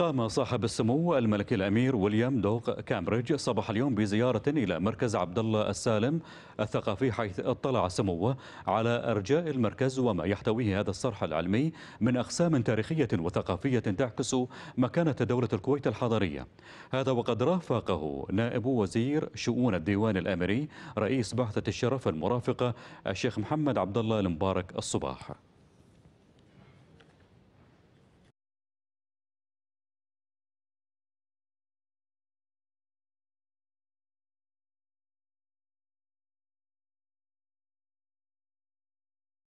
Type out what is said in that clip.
قام صاحب السمو الملك الامير وليام دوق كامبريدج صباح اليوم بزياره الى مركز عبد الله السالم الثقافي حيث اطلع سموه على ارجاء المركز وما يحتويه هذا الصرح العلمي من اقسام تاريخيه وثقافيه تعكس مكانه دوله الكويت الحضاريه. هذا وقد رافقه نائب وزير شؤون الديوان الامري رئيس بعثه الشرف المرافقه الشيخ محمد عبد الله المبارك الصباح.